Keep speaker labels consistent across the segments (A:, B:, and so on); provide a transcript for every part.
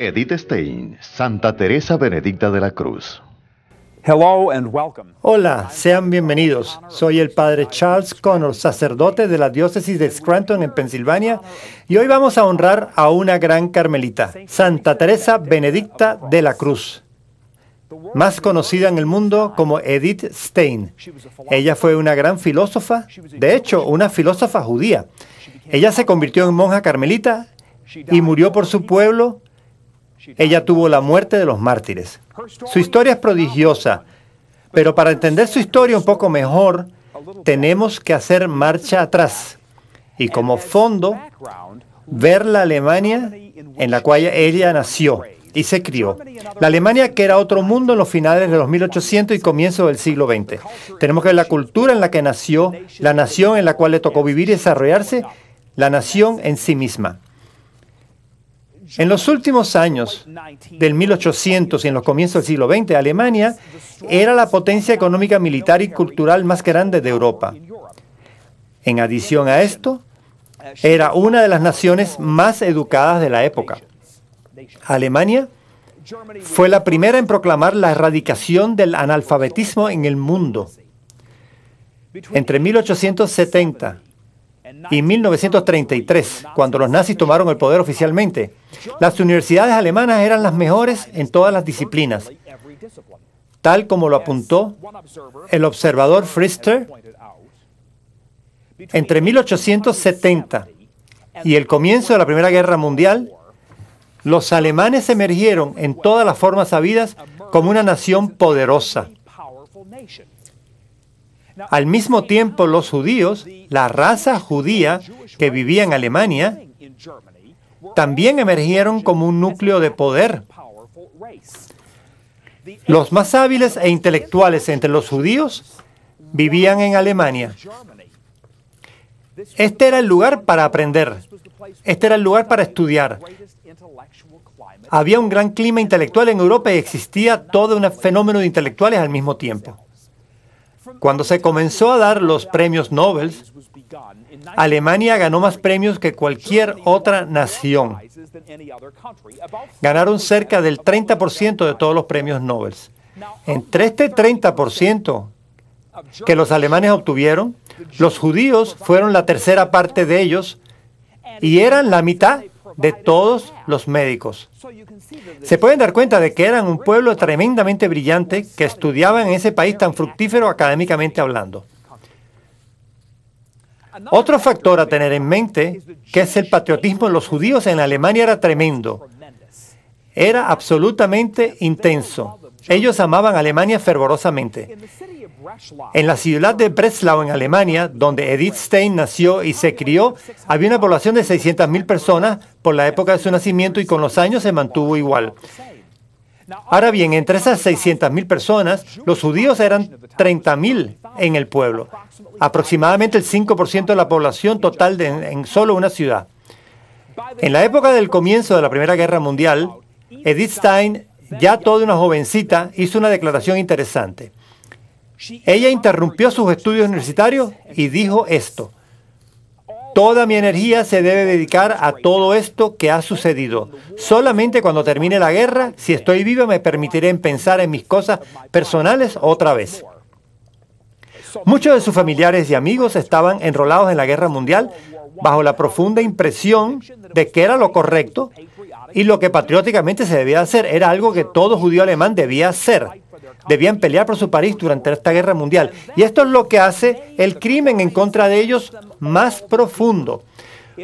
A: Edith Stein, Santa Teresa
B: Benedicta de la Cruz. Hola, sean bienvenidos. Soy el padre Charles Connor, sacerdote de la diócesis de Scranton en Pensilvania, y hoy vamos a honrar a una gran carmelita, Santa Teresa Benedicta de la Cruz más conocida en el mundo como Edith Stein. Ella fue una gran filósofa, de hecho, una filósofa judía. Ella se convirtió en monja carmelita y murió por su pueblo ella tuvo la muerte de los mártires. Su historia es prodigiosa, pero para entender su historia un poco mejor, tenemos que hacer marcha atrás y como fondo ver la Alemania en la cual ella nació y se crió. La Alemania que era otro mundo en los finales de los 1800 y comienzos del siglo XX. Tenemos que ver la cultura en la que nació, la nación en la cual le tocó vivir y desarrollarse, la nación en sí misma. En los últimos años del 1800 y en los comienzos del siglo XX, Alemania era la potencia económica, militar y cultural más grande de Europa. En adición a esto, era una de las naciones más educadas de la época. Alemania fue la primera en proclamar la erradicación del analfabetismo en el mundo. Entre 1870 y 1933, cuando los nazis tomaron el poder oficialmente. Las universidades alemanas eran las mejores en todas las disciplinas, tal como lo apuntó el observador Frister. Entre 1870 y el comienzo de la Primera Guerra Mundial, los alemanes emergieron en todas las formas habidas como una nación poderosa. Al mismo tiempo, los judíos, la raza judía que vivía en Alemania, también emergieron como un núcleo de poder. Los más hábiles e intelectuales entre los judíos vivían en Alemania. Este era el lugar para aprender. Este era el lugar para estudiar. Había un gran clima intelectual en Europa y existía todo un fenómeno de intelectuales al mismo tiempo. Cuando se comenzó a dar los premios Nobel, Alemania ganó más premios que cualquier otra nación. Ganaron cerca del 30% de todos los premios Nobel. Entre este 30% que los alemanes obtuvieron, los judíos fueron la tercera parte de ellos y eran la mitad de todos los médicos. Se pueden dar cuenta de que eran un pueblo tremendamente brillante que estudiaba en ese país tan fructífero académicamente hablando. Otro factor a tener en mente, que es el patriotismo de los judíos en Alemania, era tremendo. Era absolutamente intenso. Ellos amaban Alemania fervorosamente. En la ciudad de Breslau, en Alemania, donde Edith Stein nació y se crió, había una población de 600.000 personas por la época de su nacimiento y con los años se mantuvo igual. Ahora bien, entre esas 600.000 personas, los judíos eran 30.000 en el pueblo, aproximadamente el 5% de la población total en solo una ciudad. En la época del comienzo de la Primera Guerra Mundial, Edith Stein, ya toda una jovencita, hizo una declaración interesante. Ella interrumpió sus estudios universitarios y dijo esto. Toda mi energía se debe dedicar a todo esto que ha sucedido. Solamente cuando termine la guerra, si estoy viva, me permitiré pensar en mis cosas personales otra vez. Muchos de sus familiares y amigos estaban enrolados en la guerra mundial bajo la profunda impresión de que era lo correcto y lo que patrióticamente se debía hacer. Era algo que todo judío alemán debía hacer. Debían pelear por su país durante esta guerra mundial. Y esto es lo que hace el crimen en contra de ellos más profundo.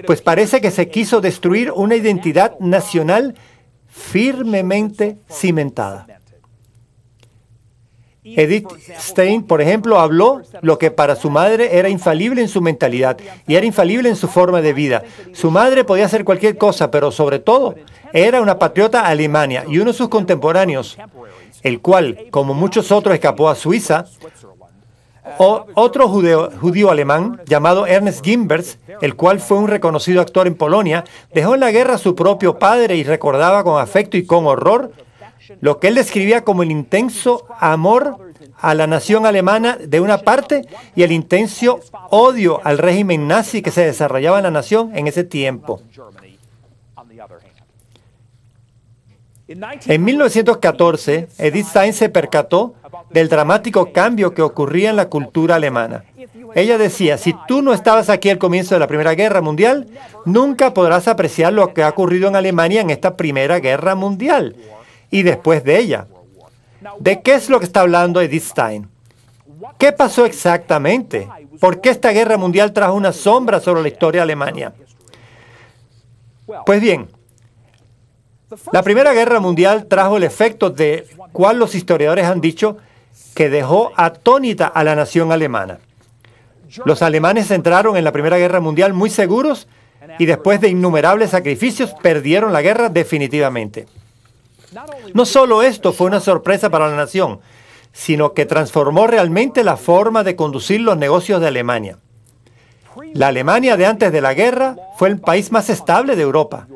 B: Pues parece que se quiso destruir una identidad nacional firmemente cimentada. Edith Stein, por ejemplo, habló lo que para su madre era infalible en su mentalidad y era infalible en su forma de vida. Su madre podía hacer cualquier cosa, pero sobre todo era una patriota alemania y uno de sus contemporáneos el cual, como muchos otros, escapó a Suiza. O, otro judío alemán llamado Ernest Gimbers, el cual fue un reconocido actor en Polonia, dejó en la guerra a su propio padre y recordaba con afecto y con horror lo que él describía como el intenso amor a la nación alemana de una parte y el intenso odio al régimen nazi que se desarrollaba en la nación en ese tiempo. En 1914, Edith Stein se percató del dramático cambio que ocurría en la cultura alemana. Ella decía, si tú no estabas aquí al comienzo de la Primera Guerra Mundial, nunca podrás apreciar lo que ha ocurrido en Alemania en esta Primera Guerra Mundial y después de ella. ¿De qué es lo que está hablando Edith Stein? ¿Qué pasó exactamente? ¿Por qué esta guerra mundial trajo una sombra sobre la historia de Alemania? Pues bien, la Primera Guerra Mundial trajo el efecto de cual los historiadores han dicho que dejó atónita a la nación alemana. Los alemanes entraron en la Primera Guerra Mundial muy seguros y después de innumerables sacrificios perdieron la guerra definitivamente. No solo esto fue una sorpresa para la nación, sino que transformó realmente la forma de conducir los negocios de Alemania. La Alemania de antes de la guerra fue el país más estable de Europa,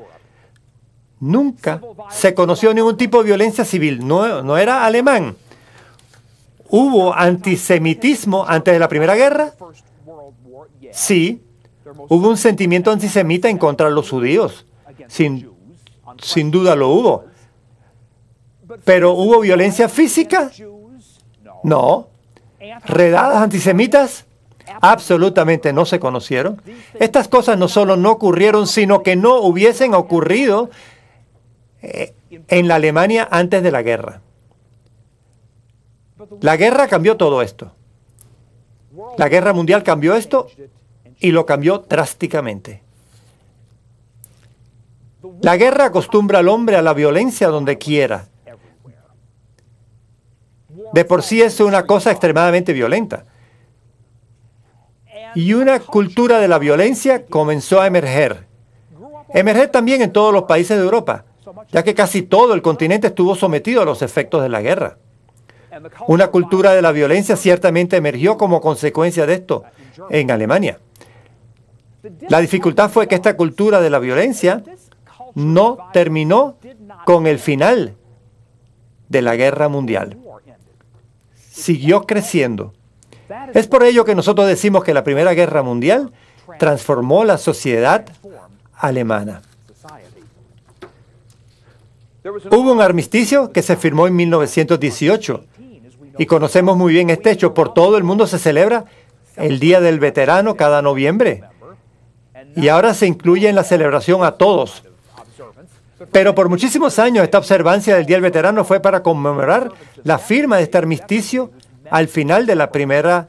B: nunca se conoció ningún tipo de violencia civil, no, era alemán. ¿Hubo antisemitismo antes de la Primera Guerra? Sí, hubo un sentimiento antisemita en contra de los judíos, sin duda lo hubo. ¿Pero hubo violencia física? No. ¿Redadas antisemitas? absolutamente no se conocieron. Estas cosas no solo no ocurrieron, sino que no hubiesen ocurrido eh, en la Alemania antes de la guerra. La guerra cambió todo esto. La guerra mundial cambió esto y lo cambió drásticamente. La guerra acostumbra al hombre a la violencia donde quiera. De por sí es una cosa extremadamente violenta. Y una cultura de la violencia comenzó a emerger. Emerger también en todos los países de Europa ya que casi todo el continente estuvo sometido a los efectos de la guerra. Una cultura de la violencia ciertamente emergió como consecuencia de esto en Alemania. La dificultad fue que esta cultura de la violencia no terminó con el final de la guerra mundial. Siguió creciendo. Es por ello que nosotros decimos que la Primera Guerra Mundial transformó la sociedad alemana. Hubo un armisticio que se firmó en 1918 y conocemos muy bien este hecho. Por todo el mundo se celebra el Día del Veterano cada noviembre y ahora se incluye en la celebración a todos. Pero por muchísimos años esta observancia del Día del Veterano fue para conmemorar la firma de este armisticio al final de la Primera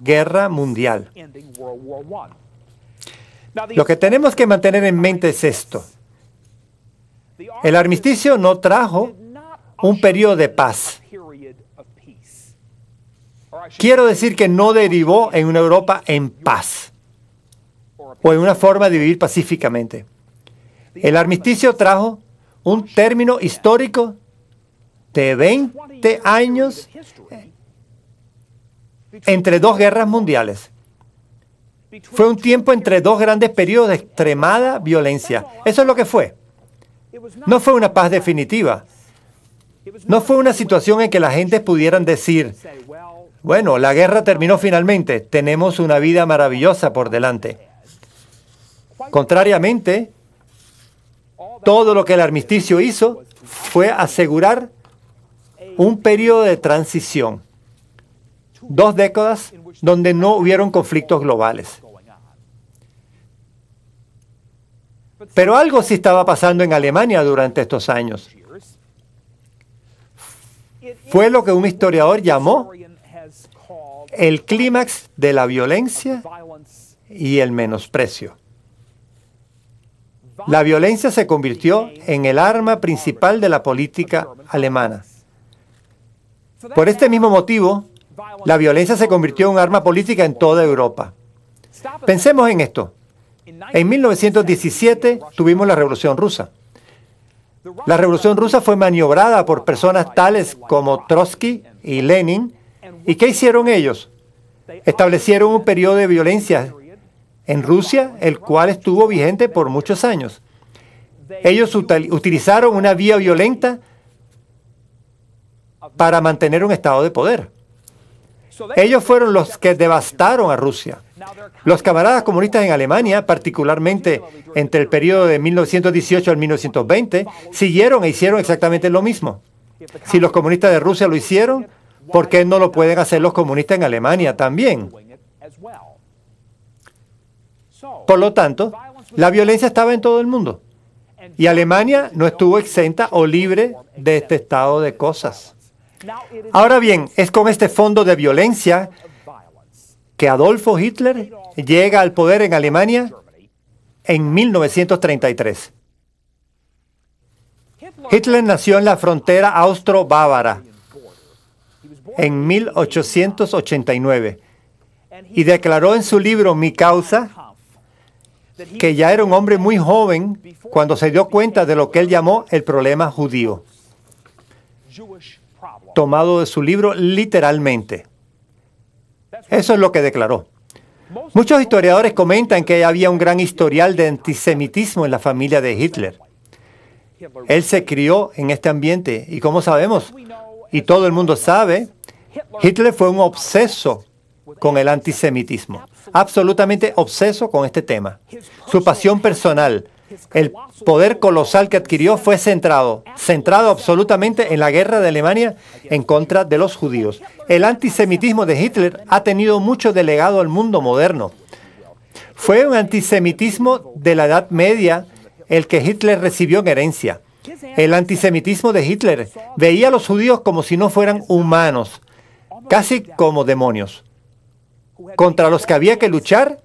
B: Guerra Mundial. Lo que tenemos que mantener en mente es esto. El armisticio no trajo un periodo de paz. Quiero decir que no derivó en una Europa en paz o en una forma de vivir pacíficamente. El armisticio trajo un término histórico de 20 años eh, entre dos guerras mundiales. Fue un tiempo entre dos grandes periodos de extremada violencia. Eso es lo que fue. No fue una paz definitiva. No fue una situación en que las gentes pudieran decir, bueno, la guerra terminó finalmente, tenemos una vida maravillosa por delante. Contrariamente, todo lo que el armisticio hizo fue asegurar un periodo de transición, dos décadas donde no hubieron conflictos globales. Pero algo sí estaba pasando en Alemania durante estos años. Fue lo que un historiador llamó el clímax de la violencia y el menosprecio. La violencia se convirtió en el arma principal de la política alemana. Por este mismo motivo, la violencia se convirtió en un arma política en toda Europa. Pensemos en esto. En 1917 tuvimos la Revolución Rusa. La Revolución Rusa fue maniobrada por personas tales como Trotsky y Lenin. ¿Y qué hicieron ellos? Establecieron un periodo de violencia en Rusia, el cual estuvo vigente por muchos años. Ellos utilizaron una vía violenta para mantener un estado de poder. Ellos fueron los que devastaron a Rusia. Los camaradas comunistas en Alemania, particularmente entre el periodo de 1918 al 1920, siguieron e hicieron exactamente lo mismo. Si los comunistas de Rusia lo hicieron, ¿por qué no lo pueden hacer los comunistas en Alemania también? Por lo tanto, la violencia estaba en todo el mundo. Y Alemania no estuvo exenta o libre de este estado de cosas. Ahora bien, es con este fondo de violencia que Adolfo Hitler llega al poder en Alemania en 1933. Hitler nació en la frontera austro-bávara en 1889 y declaró en su libro Mi causa que ya era un hombre muy joven cuando se dio cuenta de lo que él llamó el problema judío tomado de su libro literalmente. Eso es lo que declaró. Muchos historiadores comentan que había un gran historial de antisemitismo en la familia de Hitler. Él se crió en este ambiente y como sabemos, y todo el mundo sabe, Hitler fue un obseso con el antisemitismo, absolutamente obseso con este tema. Su pasión personal, el poder colosal que adquirió fue centrado, centrado absolutamente en la guerra de Alemania en contra de los judíos. El antisemitismo de Hitler ha tenido mucho delegado al mundo moderno. Fue un antisemitismo de la Edad Media el que Hitler recibió en herencia. El antisemitismo de Hitler veía a los judíos como si no fueran humanos, casi como demonios, contra los que había que luchar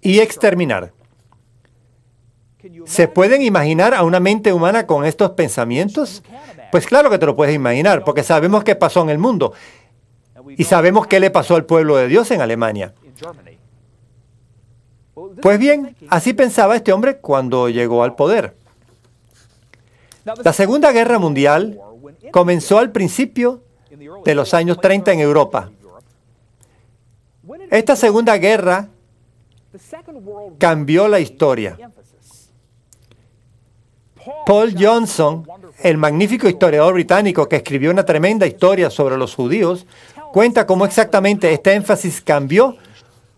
B: y exterminar. ¿Se pueden imaginar a una mente humana con estos pensamientos? Pues claro que te lo puedes imaginar, porque sabemos qué pasó en el mundo y sabemos qué le pasó al pueblo de Dios en Alemania. Pues bien, así pensaba este hombre cuando llegó al poder. La Segunda Guerra Mundial comenzó al principio de los años 30 en Europa. Esta Segunda Guerra cambió la historia. Paul Johnson, el magnífico historiador británico que escribió una tremenda historia sobre los judíos, cuenta cómo exactamente este énfasis cambió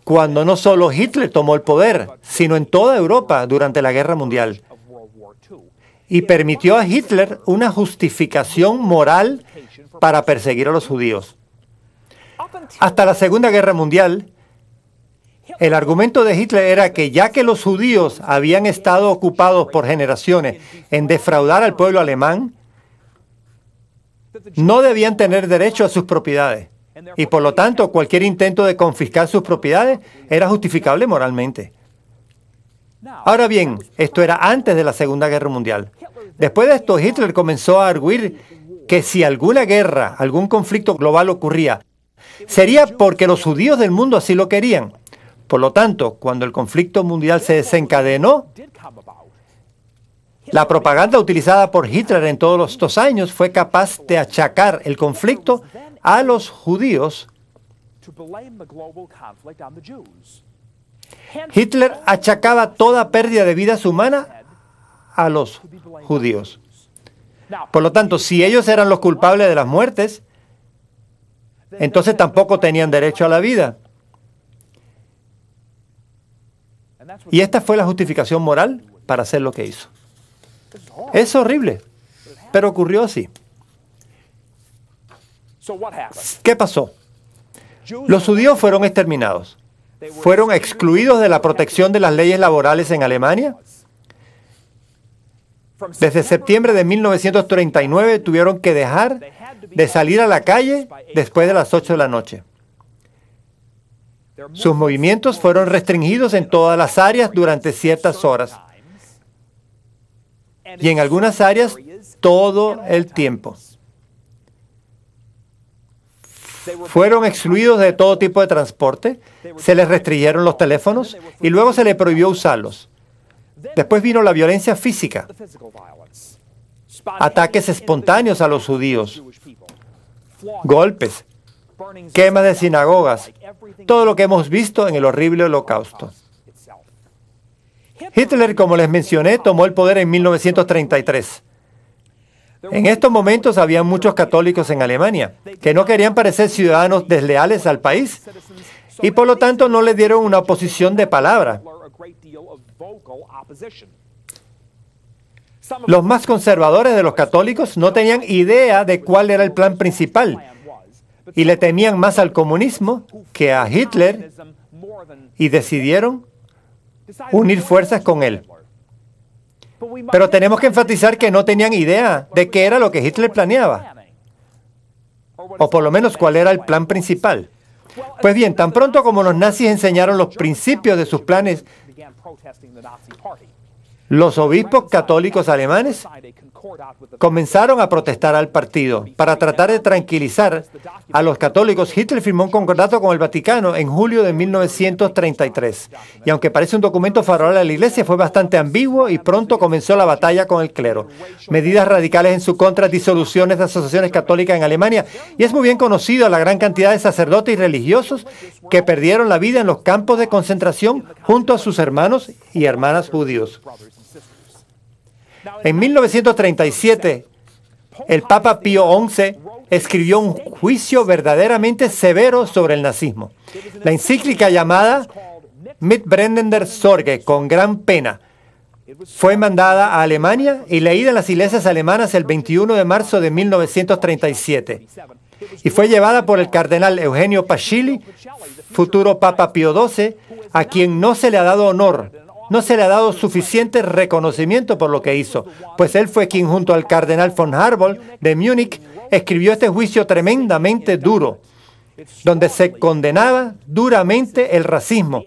B: cuando no solo Hitler tomó el poder, sino en toda Europa durante la Guerra Mundial. Y permitió a Hitler una justificación moral para perseguir a los judíos. Hasta la Segunda Guerra Mundial, el argumento de Hitler era que ya que los judíos habían estado ocupados por generaciones en defraudar al pueblo alemán, no debían tener derecho a sus propiedades. Y por lo tanto, cualquier intento de confiscar sus propiedades era justificable moralmente. Ahora bien, esto era antes de la Segunda Guerra Mundial. Después de esto, Hitler comenzó a arguir que si alguna guerra, algún conflicto global ocurría, sería porque los judíos del mundo así lo querían. Por lo tanto, cuando el conflicto mundial se desencadenó, la propaganda utilizada por Hitler en todos estos años fue capaz de achacar el conflicto a los judíos. Hitler achacaba toda pérdida de vidas humanas a los judíos. Por lo tanto, si ellos eran los culpables de las muertes, entonces tampoco tenían derecho a la vida. Y esta fue la justificación moral para hacer lo que hizo. Es horrible, pero ocurrió así. ¿Qué pasó? Los judíos fueron exterminados. Fueron excluidos de la protección de las leyes laborales en Alemania. Desde septiembre de 1939 tuvieron que dejar de salir a la calle después de las 8 de la noche. Sus movimientos fueron restringidos en todas las áreas durante ciertas horas y en algunas áreas todo el tiempo. Fueron excluidos de todo tipo de transporte, se les restringieron los teléfonos y luego se les prohibió usarlos. Después vino la violencia física, ataques espontáneos a los judíos, golpes, quema de sinagogas, todo lo que hemos visto en el horrible holocausto. Hitler, como les mencioné, tomó el poder en 1933. En estos momentos había muchos católicos en Alemania que no querían parecer ciudadanos desleales al país y por lo tanto no le dieron una oposición de palabra. Los más conservadores de los católicos no tenían idea de cuál era el plan principal y le temían más al comunismo que a Hitler y decidieron unir fuerzas con él. Pero tenemos que enfatizar que no tenían idea de qué era lo que Hitler planeaba, o por lo menos cuál era el plan principal. Pues bien, tan pronto como los nazis enseñaron los principios de sus planes, los obispos católicos alemanes comenzaron a protestar al partido. Para tratar de tranquilizar a los católicos, Hitler firmó un concordato con el Vaticano en julio de 1933. Y aunque parece un documento favorable a la Iglesia, fue bastante ambiguo y pronto comenzó la batalla con el clero. Medidas radicales en su contra, disoluciones de asociaciones católicas en Alemania. Y es muy bien conocida la gran cantidad de sacerdotes y religiosos que perdieron la vida en los campos de concentración junto a sus hermanos y hermanas judíos. En 1937, el Papa Pío XI escribió un juicio verdaderamente severo sobre el nazismo. La encíclica llamada Brennender Sorge, con gran pena, fue mandada a Alemania y leída en las iglesias alemanas el 21 de marzo de 1937. Y fue llevada por el cardenal Eugenio Pacelli, futuro Papa Pío XII, a quien no se le ha dado honor no se le ha dado suficiente reconocimiento por lo que hizo, pues él fue quien junto al cardenal von Harbold de Múnich escribió este juicio tremendamente duro, donde se condenaba duramente el racismo,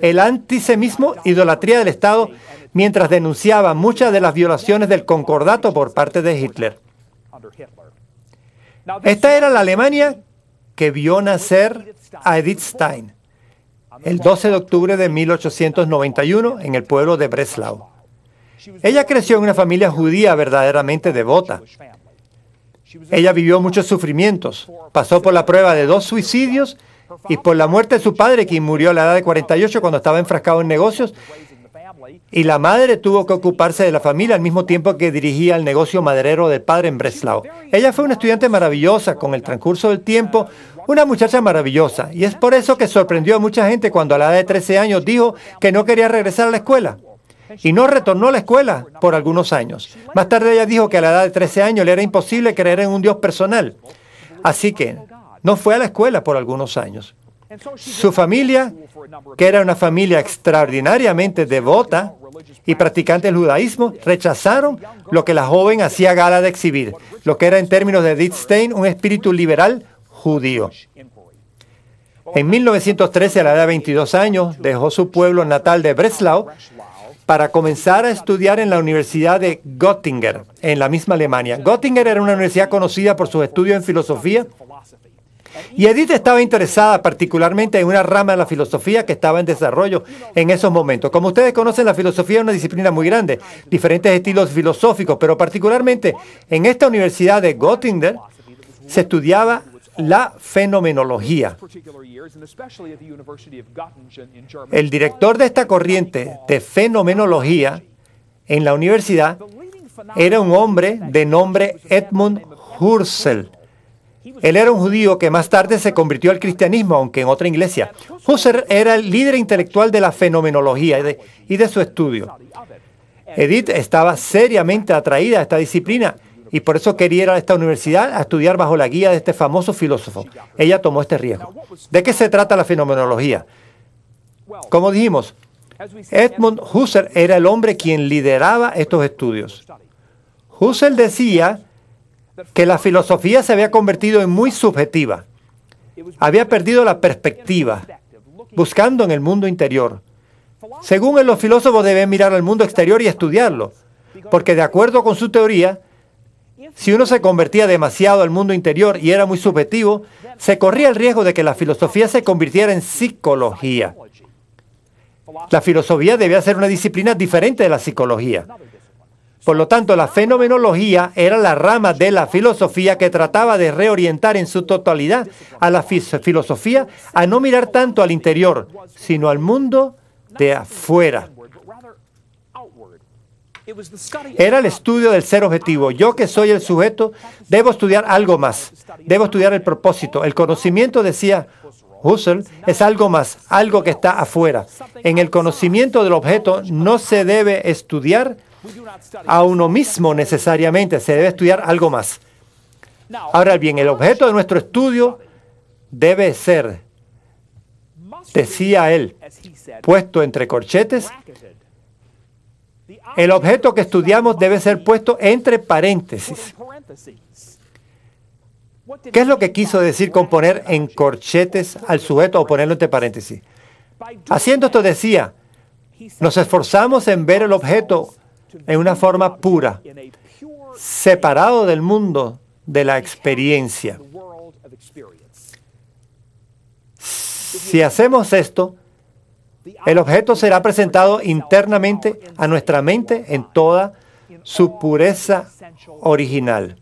B: el antisemismo, idolatría del Estado, mientras denunciaba muchas de las violaciones del concordato por parte de Hitler. Esta era la Alemania que vio nacer a Edith Stein el 12 de octubre de 1891 en el pueblo de Breslau. Ella creció en una familia judía verdaderamente devota. Ella vivió muchos sufrimientos, pasó por la prueba de dos suicidios y por la muerte de su padre, quien murió a la edad de 48 cuando estaba enfrascado en negocios, y la madre tuvo que ocuparse de la familia al mismo tiempo que dirigía el negocio maderero del padre en Breslau. Ella fue una estudiante maravillosa con el transcurso del tiempo, una muchacha maravillosa. Y es por eso que sorprendió a mucha gente cuando a la edad de 13 años dijo que no quería regresar a la escuela. Y no retornó a la escuela por algunos años. Más tarde ella dijo que a la edad de 13 años le era imposible creer en un Dios personal. Así que no fue a la escuela por algunos años. Su familia, que era una familia extraordinariamente devota y practicante del judaísmo, rechazaron lo que la joven hacía gala de exhibir, lo que era en términos de Edith Stein un espíritu liberal judío. En 1913, a la edad de 22 años, dejó su pueblo natal de Breslau para comenzar a estudiar en la Universidad de Göttingen, en la misma Alemania. Göttingen era una universidad conocida por sus estudios en filosofía y Edith estaba interesada particularmente en una rama de la filosofía que estaba en desarrollo en esos momentos. Como ustedes conocen, la filosofía es una disciplina muy grande, diferentes estilos filosóficos, pero particularmente en esta universidad de Göttingen se estudiaba la fenomenología. El director de esta corriente de fenomenología en la universidad era un hombre de nombre Edmund Husserl él era un judío que más tarde se convirtió al cristianismo, aunque en otra iglesia. Husserl era el líder intelectual de la fenomenología y de, su estudio. Edith estaba seriamente atraída a esta disciplina y por eso quería ir a esta universidad a estudiar bajo la guía de este famoso filósofo. Ella tomó este riesgo. ¿De qué se trata la fenomenología? Como dijimos, Edmund Husserl era el hombre quien lideraba estos estudios. Husserl decía que la filosofía se había convertido en muy subjetiva. Había perdido la perspectiva, buscando en el mundo interior. Según los filósofos deben mirar al mundo exterior y estudiarlo, porque de acuerdo con su teoría, si uno se convertía demasiado al mundo interior y era muy subjetivo, se corría el riesgo de que la filosofía se convirtiera en psicología. La filosofía debía ser una disciplina diferente de la psicología. Por lo tanto, la fenomenología era la rama de la filosofía que trataba de reorientar en su totalidad a la filosofía a no mirar tanto al interior, sino al mundo de afuera. Era el estudio del ser objetivo. Yo que soy el sujeto, debo estudiar algo más. Debo estudiar el propósito. El conocimiento, decía Husserl, es algo más, algo que está afuera. En el conocimiento del objeto no se debe estudiar a uno mismo necesariamente, se debe estudiar algo más. Ahora bien, el objeto de nuestro estudio debe ser, decía él, puesto entre corchetes, el objeto que estudiamos debe ser puesto entre paréntesis. ¿Qué es lo que quiso decir con poner en corchetes al sujeto o ponerlo entre paréntesis? Haciendo esto decía, nos esforzamos en ver el objeto en una forma pura, separado del mundo de la experiencia. Si hacemos esto, el objeto será presentado internamente a nuestra mente en toda su pureza original.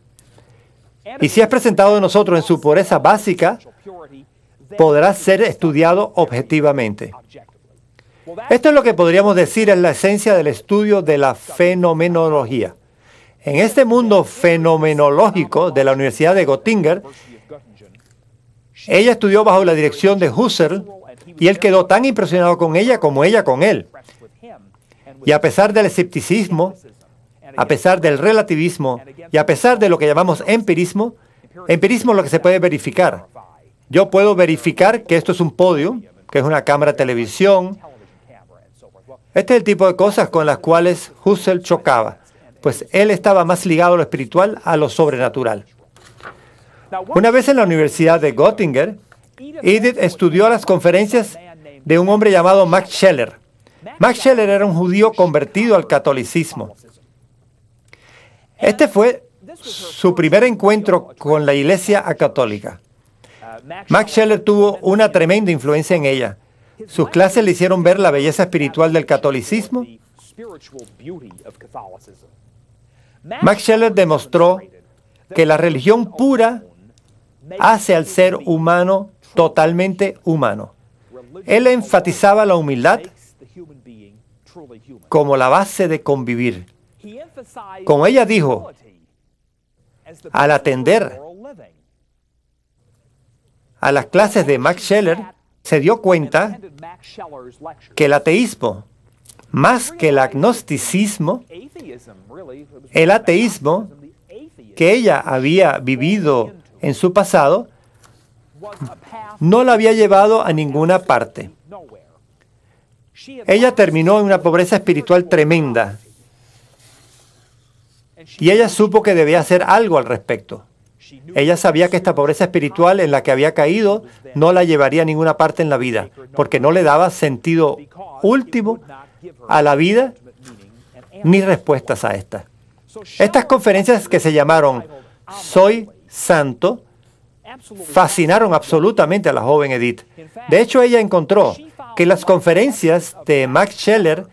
B: Y si es presentado de nosotros en su pureza básica, podrá ser estudiado objetivamente. Esto es lo que podríamos decir es la esencia del estudio de la fenomenología. En este mundo fenomenológico de la Universidad de Göttingen, ella estudió bajo la dirección de Husserl y él quedó tan impresionado con ella como ella con él. Y a pesar del escepticismo, a pesar del relativismo y a pesar de lo que llamamos empirismo, empirismo es lo que se puede verificar. Yo puedo verificar que esto es un podio, que es una cámara de televisión, este es el tipo de cosas con las cuales Husserl chocaba, pues él estaba más ligado a lo espiritual a lo sobrenatural. Una vez en la Universidad de Göttingen, Edith estudió las conferencias de un hombre llamado Max Scheller. Max Scheller era un judío convertido al catolicismo. Este fue su primer encuentro con la Iglesia católica. Max Scheller tuvo una tremenda influencia en ella sus clases le hicieron ver la belleza espiritual del catolicismo. Max Scheller demostró que la religión pura hace al ser humano totalmente humano. Él enfatizaba la humildad como la base de convivir.
A: Como ella dijo,
B: al atender a las clases de Max Scheller, se dio cuenta que el ateísmo, más que el agnosticismo, el ateísmo que ella había vivido en su pasado, no la había llevado a ninguna parte. Ella terminó en una pobreza espiritual tremenda y ella supo que debía hacer algo al respecto. Ella sabía que esta pobreza espiritual en la que había caído no la llevaría a ninguna parte en la vida, porque no le daba sentido último a la vida ni respuestas a esta. Estas conferencias que se llamaron Soy Santo fascinaron absolutamente a la joven Edith. De hecho, ella encontró que las conferencias de Max Scheller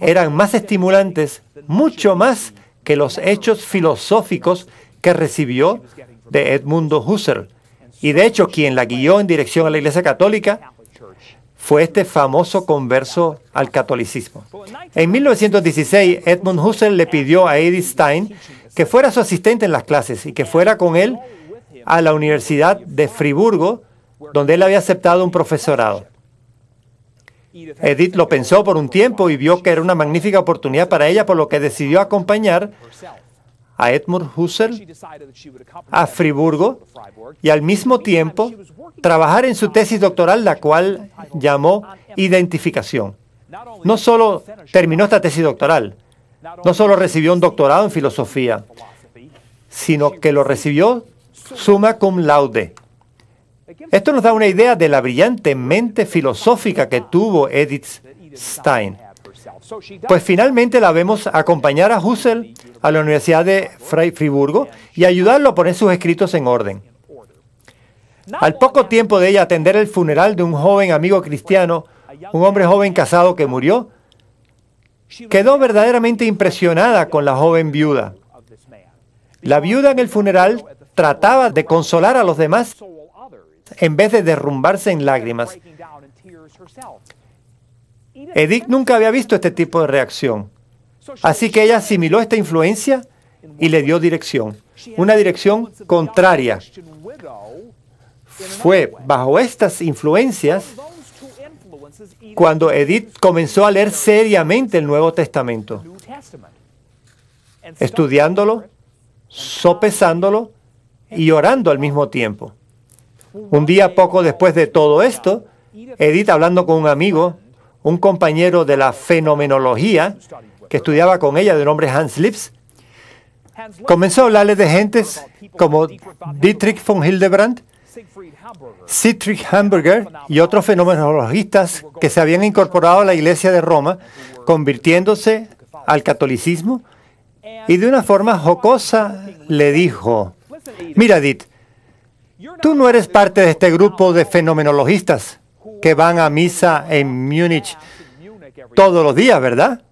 B: eran más estimulantes, mucho más que los hechos filosóficos que recibió de Edmundo Husserl. Y de hecho, quien la guió en dirección a la Iglesia Católica fue este famoso converso al catolicismo. En 1916, Edmund Husserl le pidió a Edith Stein que fuera su asistente en las clases y que fuera con él a la Universidad de Friburgo, donde él había aceptado un profesorado. Edith lo pensó por un tiempo y vio que era una magnífica oportunidad para ella, por lo que decidió acompañar a Edmund Husserl, a Friburgo, y al mismo tiempo trabajar en su tesis doctoral, la cual llamó Identificación. No solo terminó esta tesis doctoral, no solo recibió un doctorado en filosofía, sino que lo recibió summa cum laude. Esto nos da una idea de la brillante mente filosófica que tuvo Edith Stein. Pues finalmente la vemos acompañar a Husserl a la Universidad de Friburgo y ayudarlo a poner sus escritos en orden. Al poco tiempo de ella atender el funeral de un joven amigo cristiano, un hombre joven casado que murió, quedó verdaderamente impresionada con la joven viuda. La viuda en el funeral trataba de consolar a los demás en vez de derrumbarse en lágrimas. Edith nunca había visto este tipo de reacción. Así que ella asimiló esta influencia y le dio dirección. Una dirección contraria. Fue bajo estas influencias cuando Edith comenzó a leer seriamente el Nuevo Testamento, estudiándolo, sopesándolo y orando al mismo tiempo. Un día poco después de todo esto, Edith hablando con un amigo un compañero de la fenomenología que estudiaba con ella, de nombre Hans Lips, comenzó a hablarle de gentes como Dietrich von Hildebrand, Dietrich Hamburger y otros fenomenologistas que se habían incorporado a la Iglesia de Roma, convirtiéndose al catolicismo, y de una forma jocosa le dijo, mira Diet, tú no eres parte de este grupo de fenomenologistas que van a misa en Múnich todos los días, ¿verdad?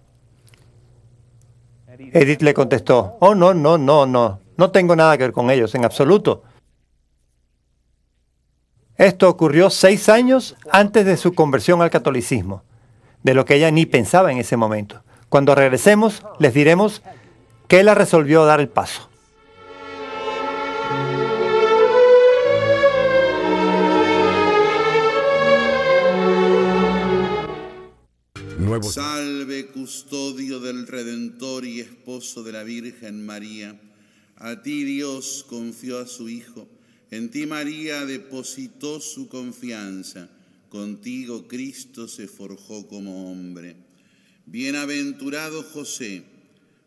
B: Edith le contestó, oh, no, no, no, no, no tengo nada que ver con ellos en absoluto. Esto ocurrió seis años antes de su conversión al catolicismo, de lo que ella ni pensaba en ese momento. Cuando regresemos, les diremos que la resolvió dar el paso.
C: Salve, custodio del Redentor y esposo de la Virgen María. A ti Dios confió a su Hijo, en ti María depositó su confianza, contigo Cristo se forjó como hombre. Bienaventurado José,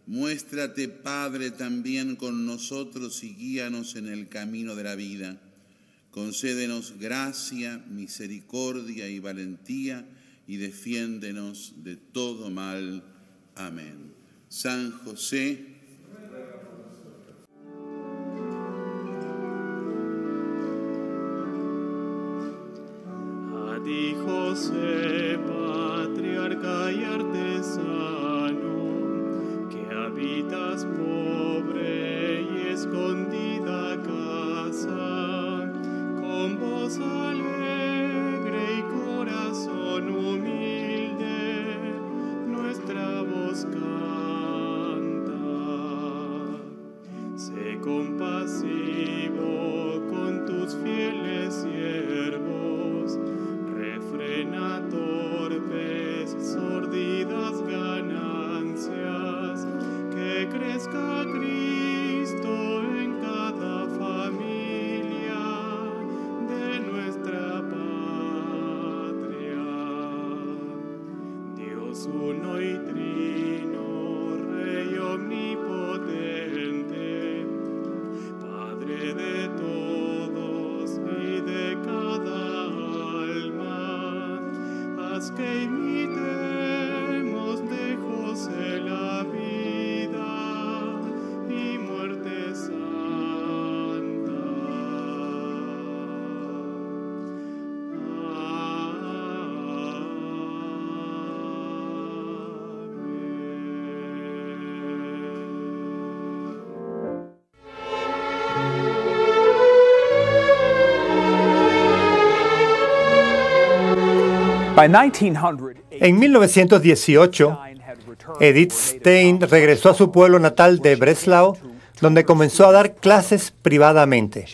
C: muéstrate Padre también con nosotros y guíanos en el camino de la vida. Concédenos gracia, misericordia y valentía y defiéndenos de todo mal. Amén. San José, A José,
B: En 1918, Edith Stein regresó a su pueblo natal de Breslau, donde comenzó a dar clases privadamente.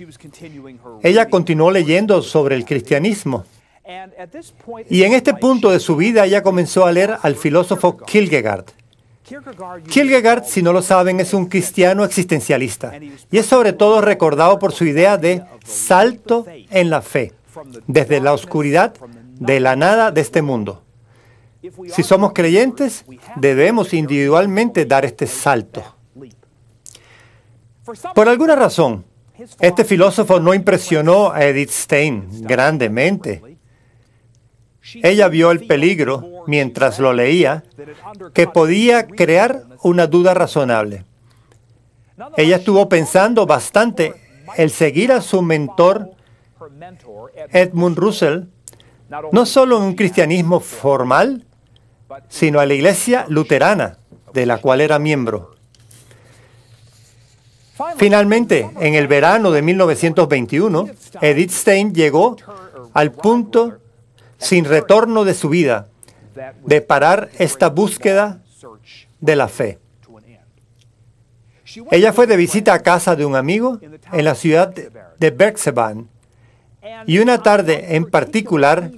B: Ella continuó leyendo sobre el cristianismo. Y en este punto de su vida ella comenzó a leer al filósofo Kierkegaard. Kierkegaard, si no lo saben, es un cristiano existencialista y es sobre todo recordado por su idea de salto en la fe, desde la oscuridad de la nada de este mundo. Si somos creyentes, debemos individualmente dar este salto. Por alguna razón, este filósofo no impresionó a Edith Stein grandemente. Ella vio el peligro, mientras lo leía, que podía crear una duda razonable. Ella estuvo pensando bastante el seguir a su mentor, Edmund Russell, no solo en un cristianismo formal, sino a la iglesia luterana, de la cual era miembro. Finalmente, en el verano de 1921, Edith Stein llegó al punto sin retorno de su vida de parar esta búsqueda de la fe. Ella fue de visita a casa de un amigo en la ciudad de Berkseban. Y una tarde en particular,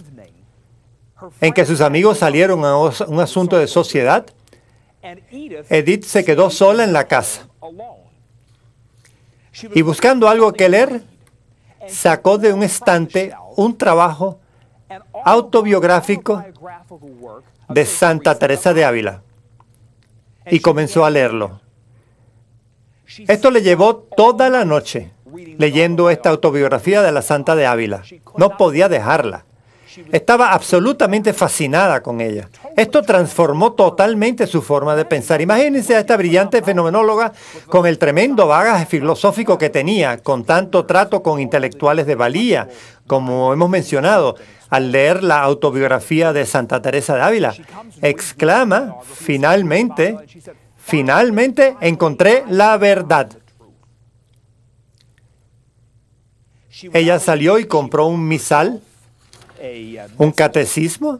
B: en que sus amigos salieron a un asunto de sociedad, Edith se quedó sola en la casa. Y buscando algo que leer, sacó de un estante un trabajo autobiográfico de Santa Teresa de Ávila y comenzó a leerlo. Esto le llevó toda la noche leyendo esta autobiografía de la Santa de Ávila. No podía dejarla. Estaba absolutamente fascinada con ella. Esto transformó totalmente su forma de pensar. Imagínense a esta brillante fenomenóloga con el tremendo bagaje filosófico que tenía, con tanto trato con intelectuales de valía, como hemos mencionado, al leer la autobiografía de Santa Teresa de Ávila. Exclama, finalmente, finalmente encontré la verdad. Ella salió y compró un misal, un catecismo,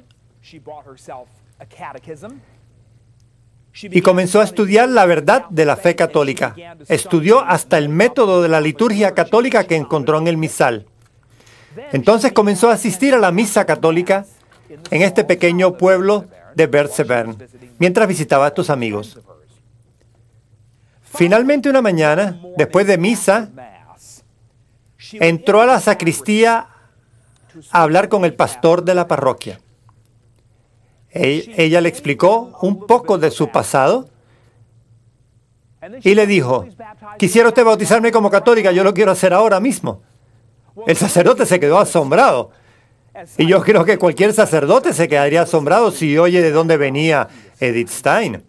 B: y comenzó a estudiar la verdad de la fe católica. Estudió hasta el método de la liturgia católica que encontró en el misal. Entonces comenzó a asistir a la misa católica en este pequeño pueblo de Bersevern, mientras visitaba a tus amigos. Finalmente una mañana, después de misa, entró a la sacristía a hablar con el pastor de la parroquia. Ella le explicó un poco de su pasado y le dijo, quisiera usted bautizarme como católica, yo lo quiero hacer ahora mismo. El sacerdote se quedó asombrado. Y yo creo que cualquier sacerdote se quedaría asombrado si oye de dónde venía Edith Stein.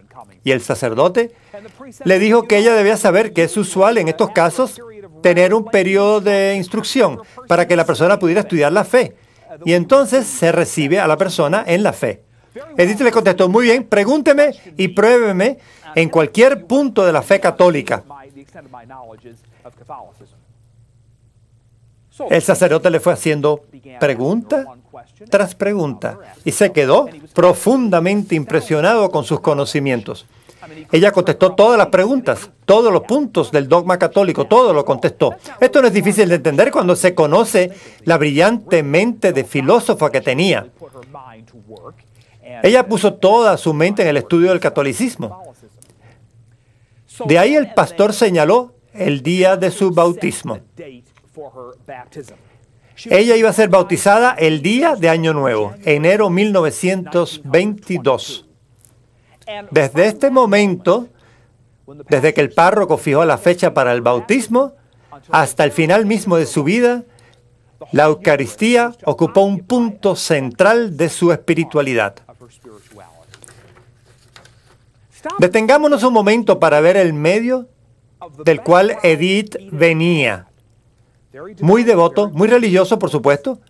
B: Y el sacerdote le dijo que ella debía saber que es usual en estos casos tener un periodo de instrucción para que la persona pudiera estudiar la fe. Y entonces se recibe a la persona en la fe. Edith le contestó, muy bien, pregúnteme y pruébeme en cualquier punto de la fe católica.
A: El sacerdote
B: le fue haciendo
A: pregunta tras
B: pregunta y se quedó profundamente impresionado con sus conocimientos. Ella contestó todas las preguntas, todos los puntos del dogma católico, todo lo contestó. Esto no es difícil de entender cuando se conoce la brillante mente de filósofa que tenía. Ella puso toda su mente en el estudio del catolicismo. De ahí el pastor señaló el día de su bautismo. Ella iba a ser bautizada el día de Año Nuevo, enero 1922. Desde este momento, desde que el párroco fijó la fecha para el bautismo, hasta el final mismo de su vida, la Eucaristía ocupó un punto central de su espiritualidad. Detengámonos un momento para ver el medio del cual Edith venía. Muy devoto, muy religioso, por supuesto,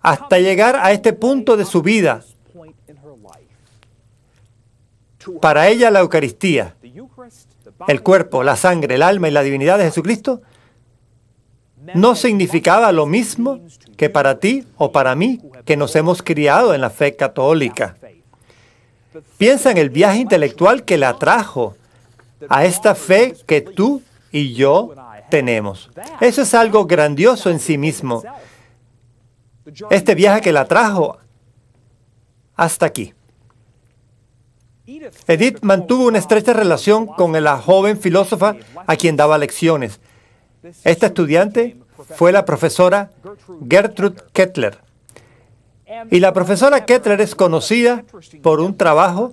B: hasta llegar a este punto de su vida, para ella la Eucaristía, el cuerpo, la sangre, el alma y la divinidad de Jesucristo, no significaba lo mismo que para ti o para mí que nos hemos criado en la fe católica. Piensa en el viaje intelectual que la trajo a esta fe que tú y yo tenemos. Eso es algo grandioso en sí mismo. Este viaje que la trajo hasta aquí. Edith mantuvo una estrecha relación con la joven filósofa a quien daba lecciones. Esta estudiante fue la profesora Gertrude Kettler. Y la profesora Kettler es conocida por un trabajo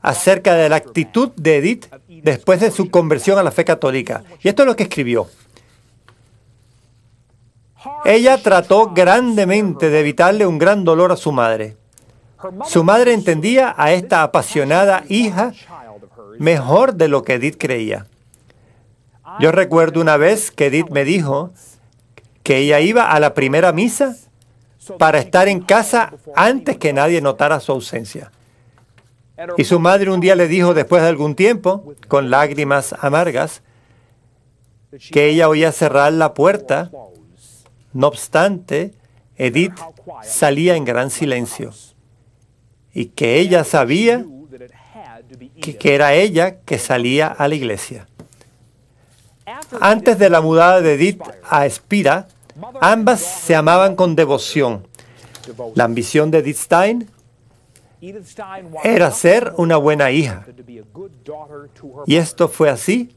B: acerca de la actitud de Edith después de su conversión a la fe católica. Y esto es lo que escribió. Ella trató grandemente de evitarle un gran dolor a su madre. Su madre entendía a esta apasionada hija mejor de lo que Edith creía. Yo recuerdo una vez que Edith me dijo que ella iba a la primera misa para estar en casa antes que nadie notara su ausencia. Y su madre un día le dijo después de algún tiempo, con lágrimas amargas, que ella oía cerrar la puerta. No obstante, Edith salía en gran silencio y que ella sabía que, era ella que salía a la iglesia. Antes de la mudada de Edith a Espira, ambas se amaban con devoción. La ambición de Edith Stein
A: era ser una buena hija. Y esto
B: fue así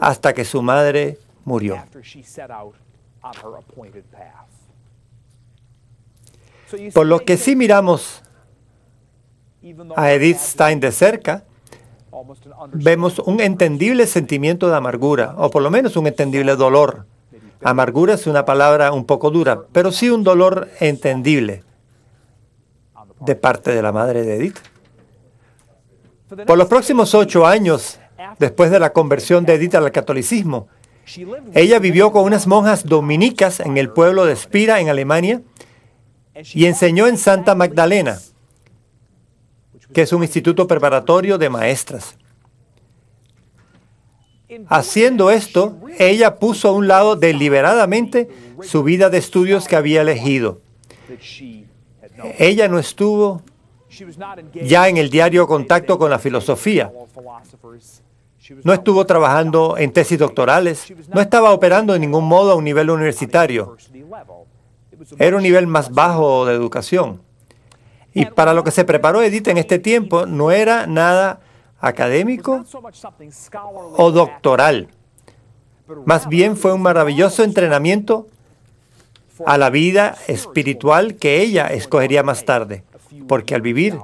B: hasta que su madre murió. Por lo que sí miramos a Edith Stein de cerca, vemos un entendible sentimiento de amargura, o por lo menos un entendible dolor. Amargura es una palabra un poco dura, pero sí un dolor entendible de parte de la madre de Edith. Por los próximos ocho años, después de la conversión de Edith al catolicismo, ella vivió con unas monjas dominicas en el pueblo de Spira, en Alemania, y enseñó en Santa Magdalena, que es un instituto preparatorio de maestras. Haciendo esto, ella puso a un lado deliberadamente su vida de estudios que había elegido. Ella no estuvo ya en el diario contacto con la filosofía. No estuvo trabajando en tesis doctorales, no estaba operando de ningún modo a un nivel universitario. Era un nivel más bajo de educación. Y para lo que se preparó Edith en este tiempo no era nada académico o doctoral. Más bien fue un maravilloso entrenamiento a la vida espiritual que ella escogería más tarde, porque al vivir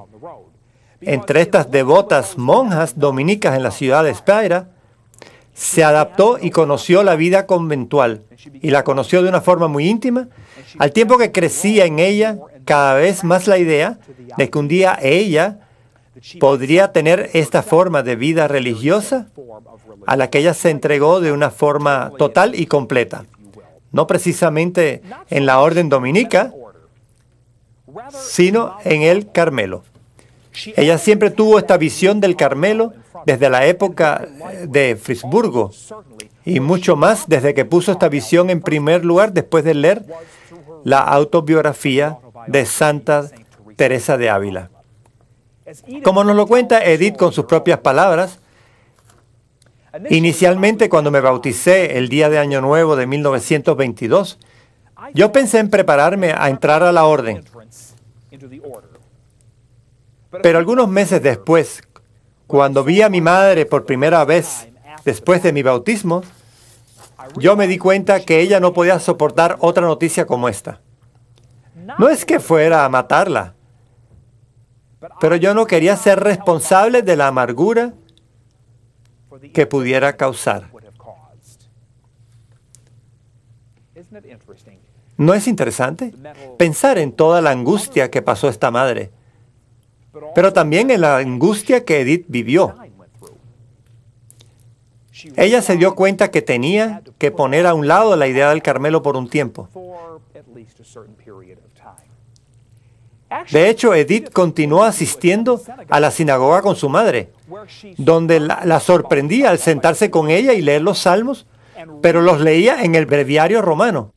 B: entre estas devotas monjas dominicas en la ciudad de Spira, se adaptó y conoció la vida conventual y la conoció de una forma muy íntima, al tiempo que crecía en ella cada vez más la idea de que un día ella podría tener esta forma de vida religiosa a la que ella se entregó de una forma total y completa. No precisamente en la orden dominica, sino en el Carmelo. Ella siempre tuvo esta visión del Carmelo desde la época de Frisburgo y mucho más desde que puso esta visión en primer lugar después de leer la autobiografía de Santa Teresa de Ávila. Como nos lo cuenta Edith con sus propias palabras, inicialmente cuando me bauticé el día de Año Nuevo de 1922, yo pensé en prepararme a entrar a la orden. Pero algunos meses después, cuando vi a mi madre por primera vez después de mi bautismo, yo me di cuenta que ella no podía soportar otra noticia como esta. No es que fuera a matarla, pero yo no quería ser responsable de la amargura que pudiera causar. ¿No es interesante pensar en toda la angustia que pasó esta madre? pero también en la angustia que Edith vivió. Ella se dio cuenta que tenía que poner a un lado la idea del Carmelo por un tiempo. De hecho, Edith continuó asistiendo a la sinagoga con su madre, donde la, sorprendía al sentarse con ella y leer los salmos, pero los leía en el breviario romano.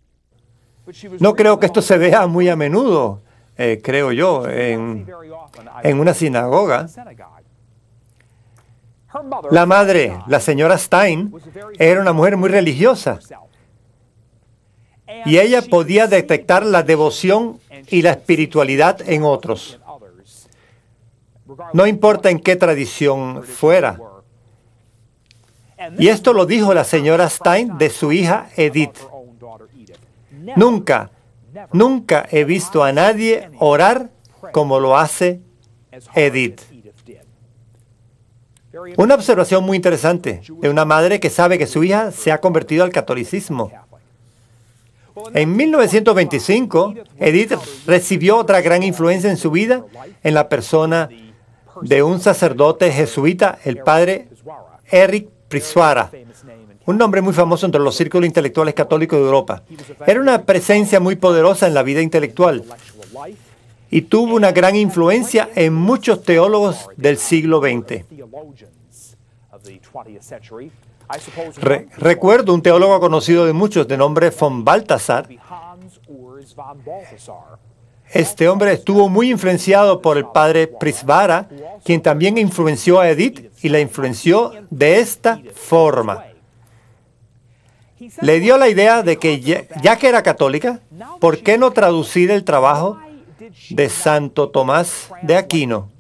B: No creo que esto se vea muy a menudo eh, creo yo, en, en una sinagoga. La madre, la señora Stein, era una mujer muy religiosa. Y ella podía detectar la devoción y la espiritualidad en otros. No importa en qué tradición fuera. Y esto lo dijo la señora Stein de su hija Edith. Nunca Nunca he visto a nadie orar como lo hace Edith. Una observación muy interesante de una madre que sabe que su hija se ha convertido al catolicismo. En 1925, Edith recibió otra gran influencia en su vida en la persona de un sacerdote jesuita, el padre Eric Priswara, un nombre muy famoso entre los círculos intelectuales católicos de Europa. Era una presencia muy poderosa en la vida intelectual y tuvo una gran influencia en muchos teólogos del siglo XX. recuerdo un teólogo conocido de muchos de nombre von Balthasar, este hombre estuvo muy influenciado por el padre Prisvara, quien también influenció a Edith y la influenció de esta forma. Le dio la idea de que ya, que era católica, ¿por qué no traducir el trabajo de Santo Tomás de Aquino?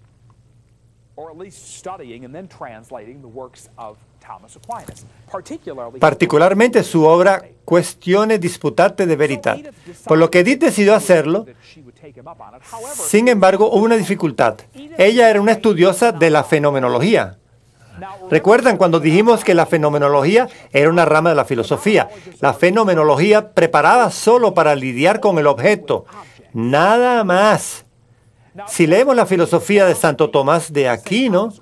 B: particularmente su obra Cuestiones disputate de Veridad. Por lo que Edith decidió hacerlo sin embargo, hubo una dificultad. Ella era una estudiosa de la fenomenología. Recuerdan cuando dijimos que la fenomenología era una rama de la filosofía. La fenomenología preparada solo para lidiar con el objeto. Nada más. Si leemos la filosofía de Santo Tomás de Aquino,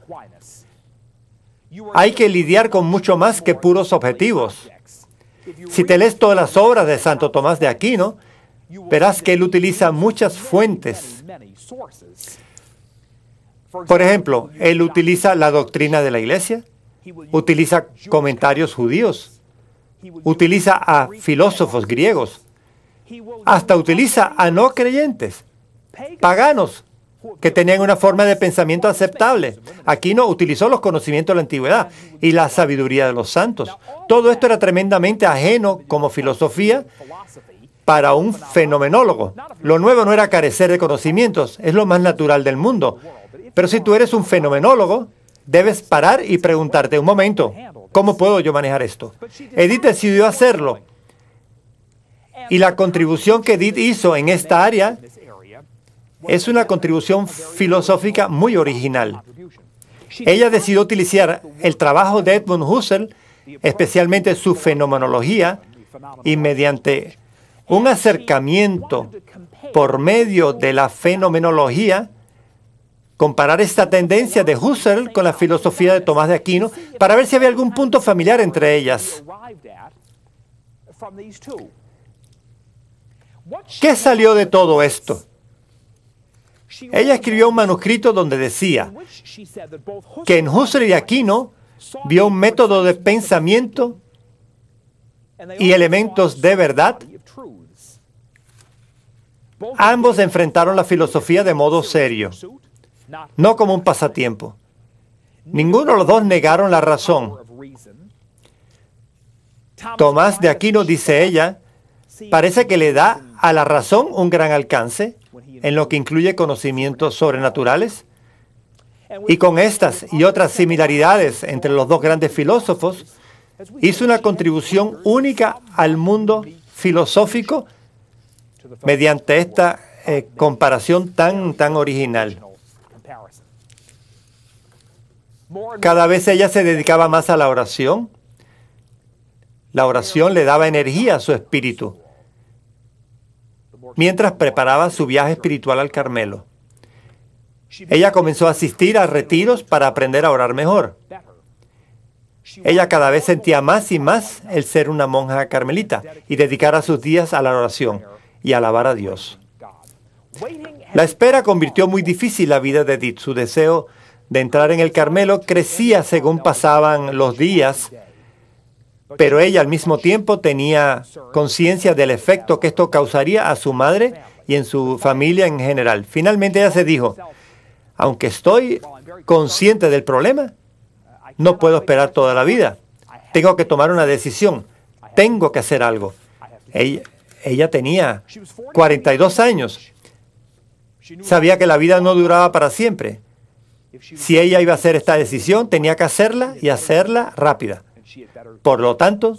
B: hay que lidiar con mucho más que puros objetivos. Si te lees todas las obras de Santo Tomás de Aquino, verás que él utiliza muchas fuentes. Por ejemplo, él utiliza la doctrina de la iglesia, utiliza comentarios judíos, utiliza a filósofos griegos, hasta utiliza a no creyentes, paganos, que tenían una forma de pensamiento aceptable. Aquí no utilizó los conocimientos de la antigüedad y la sabiduría de los santos. Todo esto era tremendamente ajeno como filosofía para un fenomenólogo. Lo nuevo no era carecer de conocimientos, es lo más natural del mundo. Pero si tú eres un fenomenólogo, debes parar y preguntarte un momento, ¿cómo puedo yo manejar esto? Edith decidió hacerlo. Y la contribución que Edith hizo en esta área es una contribución filosófica muy original. Ella decidió utilizar el trabajo de Edmund Husserl, especialmente su fenomenología, y mediante un acercamiento por medio de la fenomenología, comparar esta tendencia de Husserl con la filosofía de Tomás de Aquino para ver si había algún punto familiar entre ellas. ¿Qué salió de todo esto? Ella escribió un manuscrito donde decía que en Husserl y Aquino vio un método de pensamiento y elementos de verdad Ambos enfrentaron la filosofía de modo serio, no como un pasatiempo. Ninguno de los dos negaron la razón. Tomás de Aquino, dice ella, parece que le da a la razón un gran alcance en lo que incluye conocimientos sobrenaturales. Y con estas y otras similaridades entre los dos grandes filósofos, hizo una contribución única al mundo filosófico mediante esta eh, comparación tan, tan original. Cada vez ella se dedicaba más a la oración. La oración le daba energía a su espíritu mientras preparaba su viaje espiritual al Carmelo. Ella comenzó a asistir a retiros para aprender a orar mejor. Ella cada vez sentía más y más el ser una monja carmelita y dedicar a sus días a la oración y alabar a Dios. La espera convirtió muy difícil la vida de Edith. Su deseo de entrar en el Carmelo crecía según pasaban los días, pero ella al mismo tiempo tenía conciencia del efecto que esto causaría a su madre y en su familia en general. Finalmente ella se dijo, aunque estoy consciente del problema, no puedo esperar toda la vida. Tengo que tomar una decisión. Tengo que hacer algo. Ella, ella tenía 42 años. Sabía que la vida no duraba para siempre. Si ella iba a hacer esta decisión, tenía que hacerla y hacerla rápida. Por lo tanto,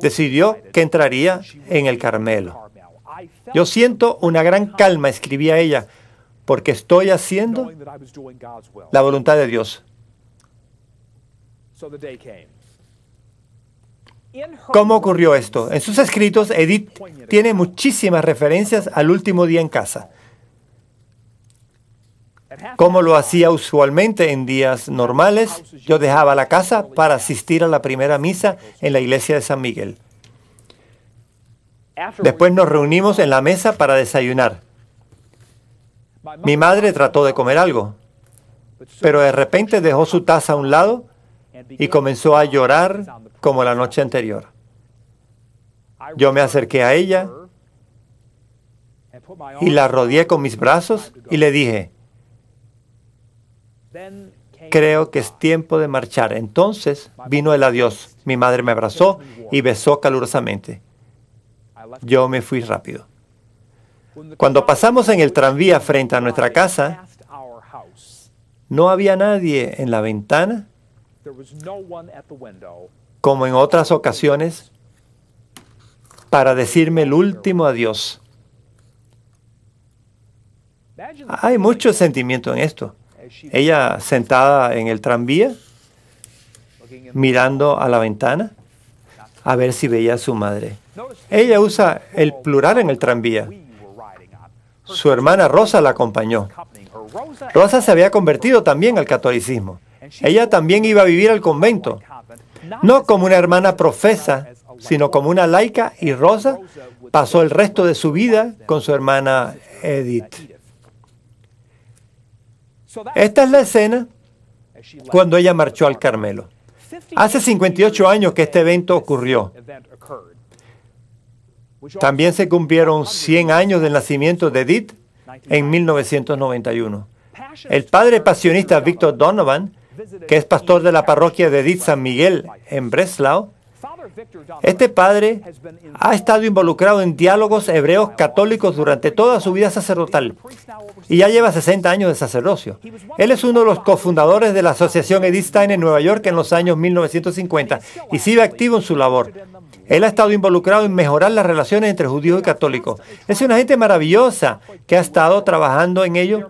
B: decidió que entraría en el Carmelo. Yo siento una gran calma, escribía ella, porque estoy haciendo la voluntad de Dios. ¿Cómo ocurrió esto? En sus escritos, Edith tiene muchísimas referencias al último día en casa, como lo hacía usualmente en días normales. Yo dejaba la casa para asistir a la primera misa en la iglesia de San Miguel. Después nos reunimos en la mesa para desayunar. Mi madre trató de comer algo, pero de repente dejó su taza a un lado y comenzó a llorar como la noche anterior. Yo me acerqué a ella y la rodeé con mis brazos y le dije, creo que es tiempo de marchar. Entonces vino el adiós. Mi madre me abrazó y besó calurosamente. Yo me fui rápido. Cuando pasamos en el tranvía frente a nuestra casa, no había nadie en la ventana como en otras ocasiones, para decirme el último adiós. Hay mucho sentimiento en esto. Ella sentada en el tranvía, mirando a la ventana, a ver si veía a su madre. Ella usa el plural en el tranvía. Su hermana Rosa la acompañó. Rosa se había convertido también al catolicismo. Ella también iba a vivir al convento, no como una hermana profesa, sino como una laica y Rosa pasó el resto de su vida con su hermana Edith. Esta es la escena cuando ella marchó al Carmelo. Hace 58 años que este evento ocurrió. También se cumplieron 100 años del nacimiento de Edith en 1991. El padre pasionista Víctor Donovan que es pastor de la parroquia de Edith San Miguel en Breslau, este padre ha estado involucrado en diálogos hebreos católicos durante toda su vida sacerdotal y ya lleva 60 años de sacerdocio. Él es uno de los cofundadores de la Asociación Edith Stein en Nueva York en los años 1950 y sigue activo en su labor. Él ha estado involucrado en mejorar las relaciones entre judíos y católicos. Es una gente maravillosa que ha estado trabajando en ello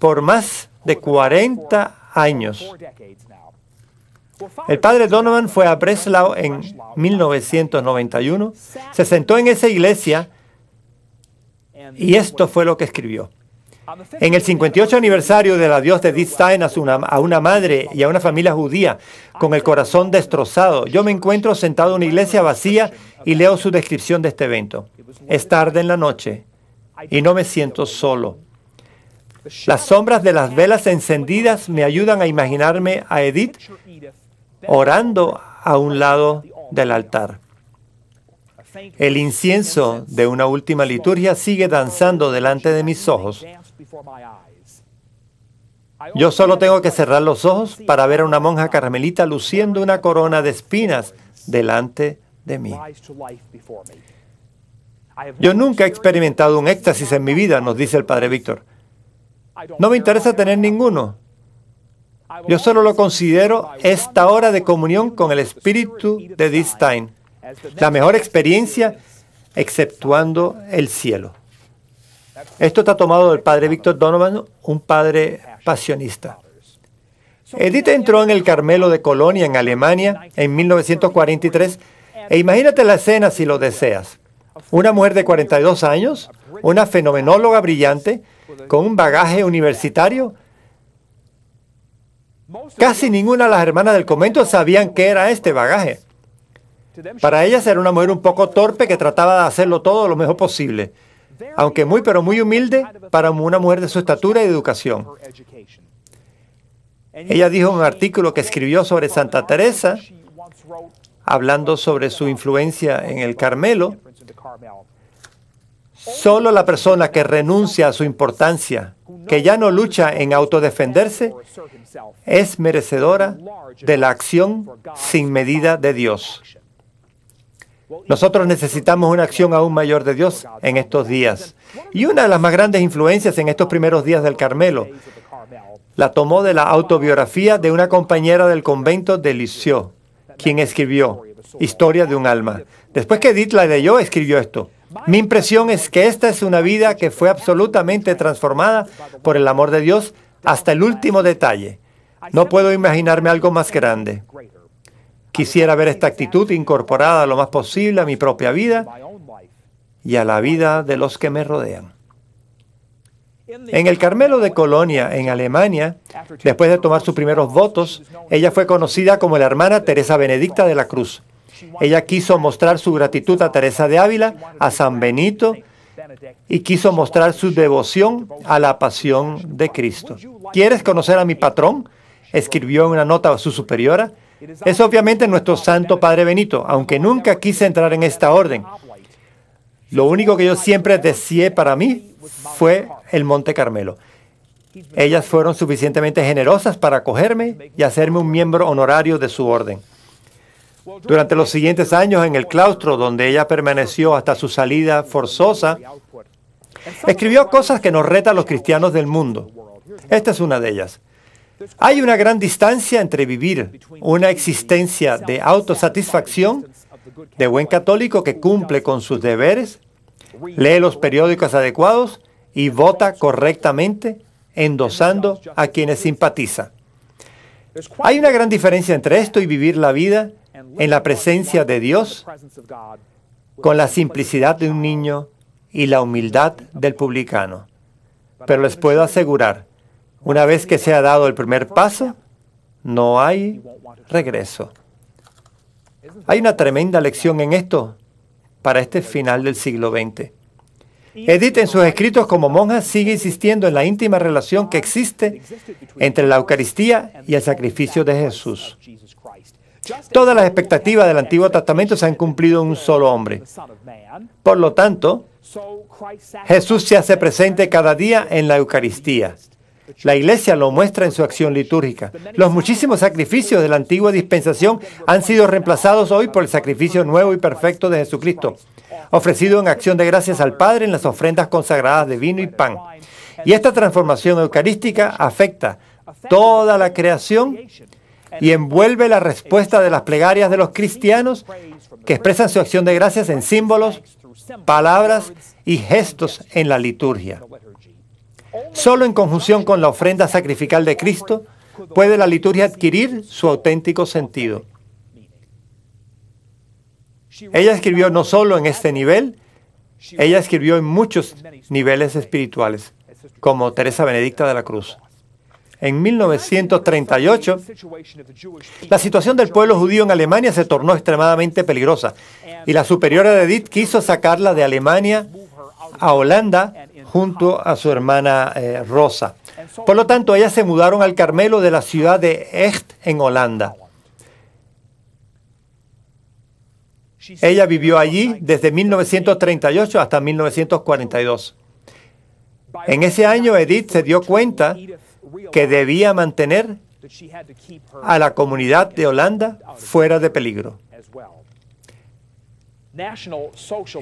B: por más de 40 años años. El padre Donovan fue a Breslau en 1991, se sentó en esa iglesia y esto fue lo que escribió. En el 58 aniversario de la Dios de Dietstein a una madre y a una familia judía con el corazón destrozado, yo me encuentro sentado en una iglesia vacía y leo su descripción de este evento. Es tarde en la noche y no me siento solo. Las sombras de las velas encendidas me ayudan a imaginarme a Edith orando a un lado del altar. El incienso de una última liturgia sigue danzando delante de mis ojos. Yo solo tengo que cerrar los ojos para ver a una monja carmelita luciendo una corona de espinas delante de mí. Yo nunca he experimentado un éxtasis en mi vida, nos dice el padre Víctor. No me interesa tener ninguno. Yo solo lo considero esta hora de comunión con el espíritu de Distain, la mejor experiencia exceptuando el cielo. Esto está tomado del padre Víctor Donovan, un padre pasionista. Edith entró en el Carmelo de Colonia, en Alemania, en 1943, e imagínate la escena si lo deseas. Una mujer de 42 años, una fenomenóloga brillante, con un bagaje universitario. Casi ninguna de las hermanas del convento sabían qué era este bagaje. Para ellas era una mujer un poco torpe que trataba de hacerlo todo lo mejor posible, aunque muy pero muy humilde para una mujer de su estatura y educación. Ella dijo en un artículo que escribió sobre Santa Teresa, hablando sobre su influencia en el Carmelo, Solo la persona que renuncia a su importancia, que ya no lucha en autodefenderse, es merecedora de la acción sin medida de Dios. Nosotros necesitamos una acción aún mayor de Dios en estos días. Y una de las más grandes influencias en estos primeros días del Carmelo la tomó de la autobiografía de una compañera del convento de Lisieux, quien escribió Historia de un alma. Después que Edith la leyó, escribió esto. Mi impresión es que esta es una vida que fue absolutamente transformada por el amor de Dios hasta el último detalle. No puedo imaginarme algo más grande. Quisiera ver esta actitud incorporada lo más posible a mi propia vida y a la vida de los que me rodean. En el Carmelo de Colonia, en Alemania, después de tomar sus primeros votos, ella fue conocida como la hermana Teresa Benedicta de la Cruz. Ella quiso mostrar su gratitud a Teresa de Ávila, a San Benito, y quiso mostrar su devoción a la pasión de Cristo. ¿Quieres conocer a mi patrón? Escribió en una nota a su superiora. Es obviamente nuestro Santo Padre Benito, aunque nunca quise entrar en esta orden. Lo único que yo siempre deseé para mí fue el Monte Carmelo. Ellas fueron suficientemente generosas para acogerme y hacerme un miembro honorario de su orden. Durante los siguientes años en el claustro, donde ella permaneció hasta su salida forzosa, escribió cosas que nos retan a los cristianos del mundo. Esta es una de ellas. Hay una gran distancia entre vivir una existencia de autosatisfacción, de buen católico que cumple con sus deberes, lee los periódicos adecuados y vota correctamente, endosando a quienes simpatiza. Hay una gran diferencia entre esto y vivir la vida en la presencia de Dios con la simplicidad de un niño y la humildad del publicano. Pero les puedo asegurar, una vez que se ha dado el primer paso, no hay regreso. Hay una tremenda lección en esto para este final del siglo XX. Edith en sus escritos como monja sigue insistiendo en la íntima relación que existe entre la Eucaristía y el sacrificio de Jesús. Todas las expectativas del Antiguo Testamento se han cumplido en un solo hombre. Por lo tanto, Jesús se hace presente cada día en la Eucaristía. La iglesia lo muestra en su acción litúrgica. Los muchísimos sacrificios de la antigua dispensación han sido reemplazados hoy por el sacrificio nuevo y perfecto de Jesucristo, ofrecido en acción de gracias al Padre en las ofrendas consagradas de vino y pan. Y esta transformación eucarística afecta toda la creación y envuelve la respuesta de las plegarias de los cristianos que expresan su acción de gracias en símbolos, palabras y gestos en la liturgia. Solo en conjunción con la ofrenda sacrificial de Cristo puede la liturgia adquirir su auténtico sentido. Ella escribió no solo en este nivel, ella escribió en muchos niveles espirituales, como Teresa Benedicta de la Cruz. En 1938, la situación del pueblo judío en Alemania se tornó extremadamente peligrosa y la superiora de Edith quiso sacarla de Alemania a Holanda junto a su hermana eh, Rosa. Por lo tanto, ellas se mudaron al Carmelo de la ciudad de Echt en Holanda. Ella vivió allí desde 1938 hasta 1942. En ese año Edith se dio cuenta que debía mantener a la comunidad de Holanda fuera de peligro.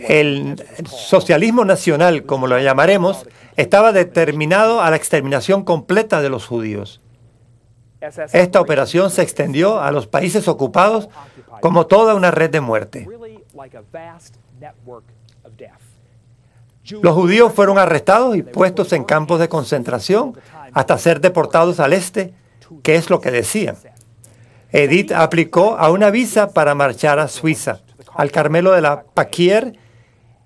B: El socialismo nacional, como lo llamaremos, estaba determinado a la exterminación completa de los judíos. Esta operación se extendió a los países ocupados como toda una red de muerte. Los judíos fueron arrestados y puestos en campos de concentración hasta ser deportados al este, que es lo que decían. Edith aplicó a una visa para marchar a Suiza, al Carmelo de la Paquier,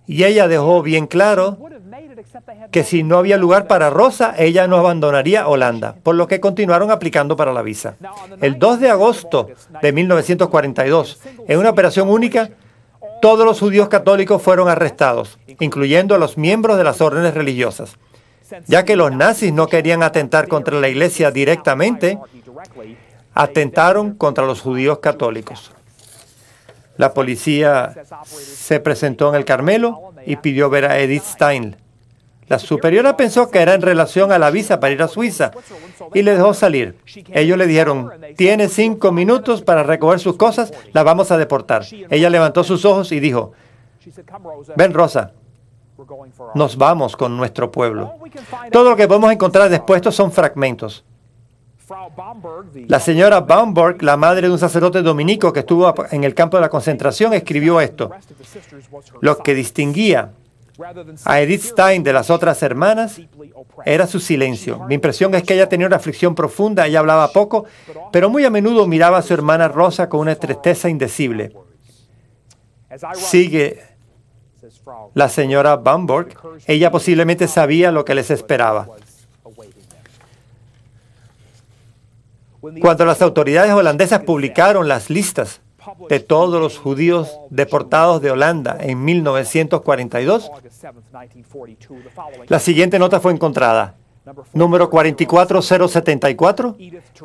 B: y ella dejó bien claro que si no había lugar para Rosa, ella no abandonaría Holanda, por lo que continuaron aplicando para la visa. El 2 de agosto de 1942, en una operación única, todos los judíos católicos fueron arrestados, incluyendo a los miembros de las órdenes religiosas ya que los nazis no querían atentar contra la iglesia directamente, atentaron contra los judíos católicos. La policía se presentó en el Carmelo y pidió ver a Edith Stein. La superiora pensó que era en relación a la visa para ir a Suiza y le dejó salir. Ellos le dijeron, tiene cinco minutos para recoger sus cosas, la vamos a deportar. Ella levantó sus ojos y dijo, ven Rosa, nos vamos con nuestro pueblo. Todo lo que podemos encontrar después son fragmentos. La señora Baumberg, la madre de un sacerdote dominico que estuvo en el campo de la concentración, escribió esto. Lo que distinguía a Edith Stein de las otras hermanas era su silencio. Mi impresión es que ella tenía una aflicción profunda, ella hablaba poco, pero muy a menudo miraba a su hermana Rosa con una tristeza indecible. Sigue la señora Bamborg, ella posiblemente sabía lo que les esperaba. Cuando las autoridades holandesas publicaron las listas de todos los judíos deportados de Holanda en 1942, la siguiente nota fue encontrada. Número 44074,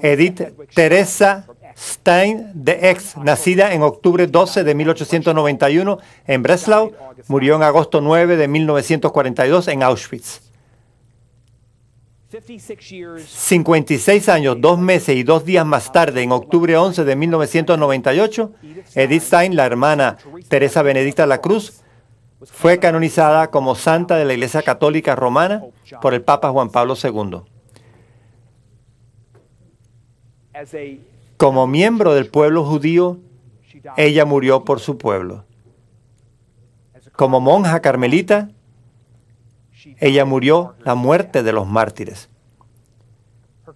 B: Edith Teresa Stein de Ex, nacida en octubre 12 de 1891 en Breslau, murió en agosto 9 de 1942 en Auschwitz. 56 años, dos meses y dos días más tarde, en octubre 11 de 1998, Edith Stein, la hermana Teresa Benedicta La Cruz, fue canonizada como santa de la Iglesia Católica Romana por el Papa Juan Pablo II. Como miembro del pueblo judío, ella murió por su pueblo. Como monja carmelita, ella murió la muerte de los mártires.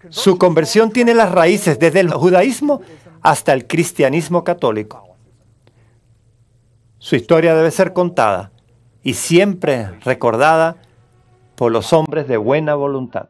B: Su conversión tiene las raíces desde el judaísmo hasta el cristianismo católico. Su historia debe ser contada y siempre recordada por los hombres de buena voluntad.